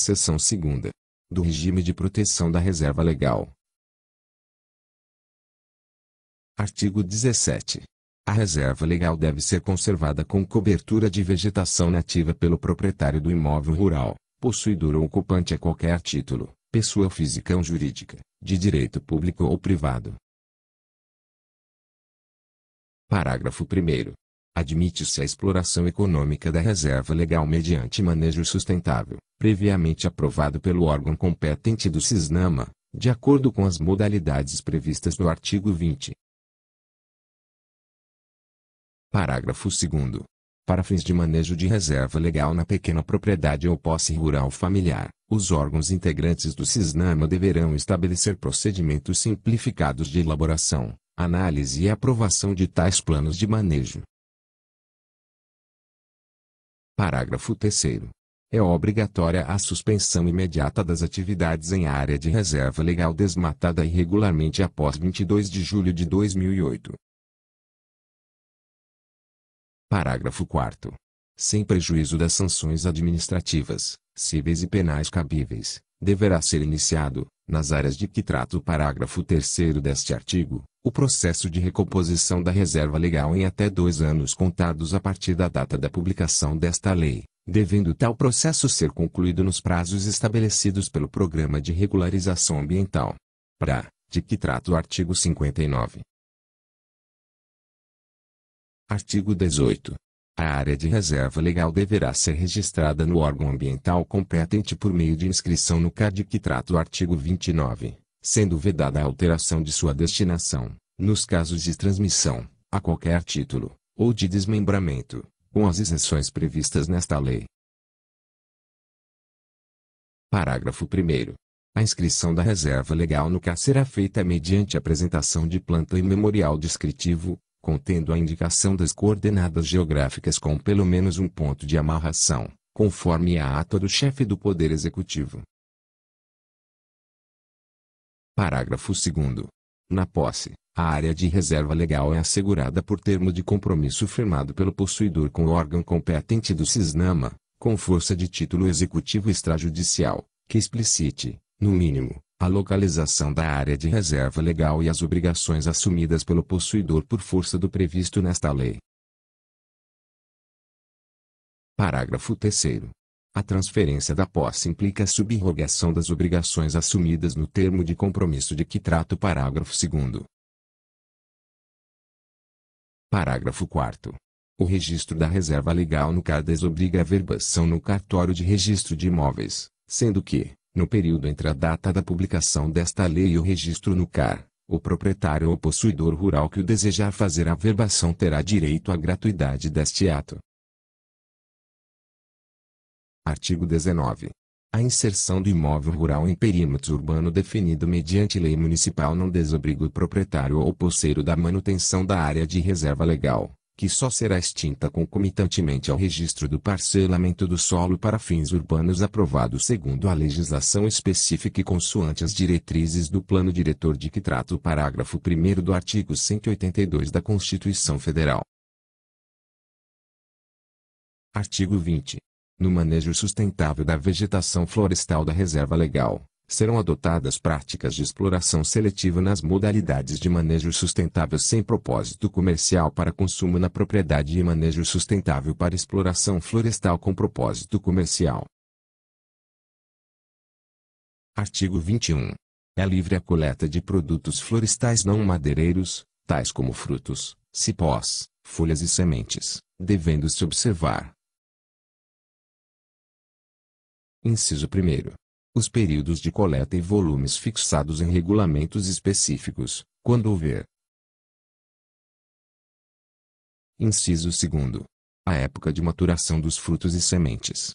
Seção 2 do regime de proteção da reserva legal. Artigo 17. A reserva legal deve ser conservada com cobertura de vegetação nativa pelo proprietário do imóvel rural, possuidor ou ocupante a qualquer título, pessoa física ou jurídica, de direito público ou privado. Parágrafo 1 admite-se a exploração econômica da reserva legal mediante manejo sustentável, previamente aprovado pelo órgão competente do CISNAMA, de acordo com as modalidades previstas no artigo 20. Parágrafo 2 para fins de manejo de reserva legal na pequena propriedade ou posse rural familiar, os órgãos integrantes do CISNAMA deverão estabelecer procedimentos simplificados de elaboração, análise e aprovação de tais planos de manejo, Parágrafo 3 é obrigatória a suspensão imediata das atividades em área de reserva legal desmatada irregularmente após 22 de julho de 2008. Parágrafo 4 Sem prejuízo das sanções administrativas, cíveis e penais cabíveis, deverá ser iniciado, nas áreas de que trata o parágrafo 3 deste artigo, o processo de recomposição da reserva legal em até dois anos contados a partir da data da publicação desta lei, devendo tal processo ser concluído nos prazos estabelecidos pelo Programa de Regularização Ambiental. PRA, de que trata o artigo 59. Artigo 18. A área de reserva legal deverá ser registrada no órgão ambiental competente por meio de inscrição no CAD que trata o artigo 29, sendo vedada a alteração de sua destinação, nos casos de transmissão, a qualquer título, ou de desmembramento, com as exceções previstas nesta lei. Parágrafo 1. A inscrição da reserva legal no Cad será feita mediante apresentação de planta e memorial descritivo, contendo a indicação das coordenadas geográficas com pelo menos um ponto de amarração, conforme a ata do chefe do Poder Executivo. Parágrafo 2. Na posse, a área de reserva legal é assegurada por termo de compromisso firmado pelo possuidor com o órgão competente do CISNAMA, com força de título executivo extrajudicial, que explicite, no mínimo, a localização da área de reserva legal e as obrigações assumidas pelo possuidor por força do previsto nesta lei. Parágrafo 3. A transferência da posse implica a subrogação das obrigações assumidas no termo de compromisso de que trata o parágrafo 2. Parágrafo 4. O registro da reserva legal no CAR desobriga a verbação no cartório de registro de imóveis, sendo que, no período entre a data da publicação desta lei e o registro no CAR, o proprietário ou possuidor rural que o desejar fazer a verbação terá direito à gratuidade deste ato. Artigo 19. A inserção do imóvel rural em perímetro urbano definido mediante lei municipal não desobriga o proprietário ou posseiro da manutenção da área de reserva legal, que só será extinta concomitantemente ao registro do parcelamento do solo para fins urbanos aprovado segundo a legislação específica e consoante as diretrizes do plano diretor de que trata o parágrafo 1 do artigo 182 da Constituição Federal. Artigo 20. No manejo sustentável da vegetação florestal da reserva legal, serão adotadas práticas de exploração seletiva nas modalidades de manejo sustentável sem propósito comercial para consumo na propriedade e manejo sustentável para exploração florestal com propósito comercial. Artigo 21. É livre a coleta de produtos florestais não madeireiros, tais como frutos, cipós, folhas e sementes, devendo-se observar. Inciso 1 os períodos de coleta e volumes fixados em regulamentos específicos, quando houver. Inciso 2. A época de maturação dos frutos e sementes.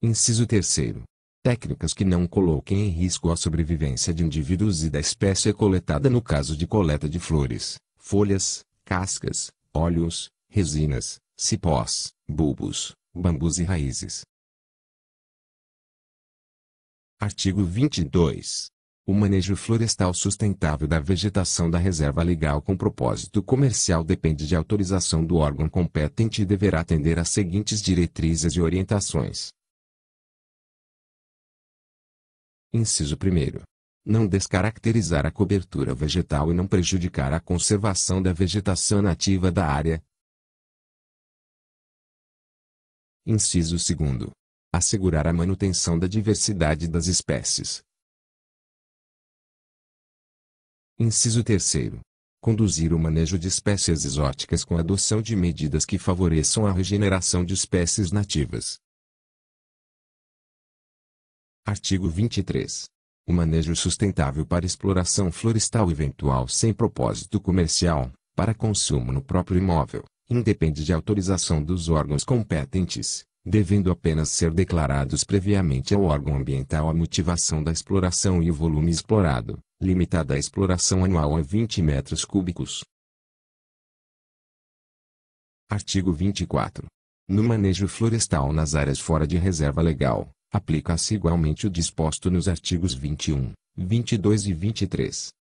Inciso 3. Técnicas que não coloquem em risco a sobrevivência de indivíduos e da espécie coletada no caso de coleta de flores, folhas, cascas, óleos, resinas, cipós, bulbos, bambus e raízes. Artigo 22. O manejo florestal sustentável da vegetação da reserva legal com propósito comercial depende de autorização do órgão competente e deverá atender às seguintes diretrizes e orientações. Inciso 1. Não descaracterizar a cobertura vegetal e não prejudicar a conservação da vegetação nativa da área. Inciso 2 assegurar a manutenção da diversidade das espécies. Inciso 3. Conduzir o manejo de espécies exóticas com a adoção de medidas que favoreçam a regeneração de espécies nativas. Artigo 23. O manejo sustentável para exploração florestal eventual sem propósito comercial, para consumo no próprio imóvel, independe de autorização dos órgãos competentes, devendo apenas ser declarados previamente ao órgão ambiental a motivação da exploração e o volume explorado, limitada a exploração anual a 20 metros cúbicos. Artigo 24. No manejo florestal nas áreas fora de reserva legal, aplica-se igualmente o disposto nos artigos 21, 22 e 23.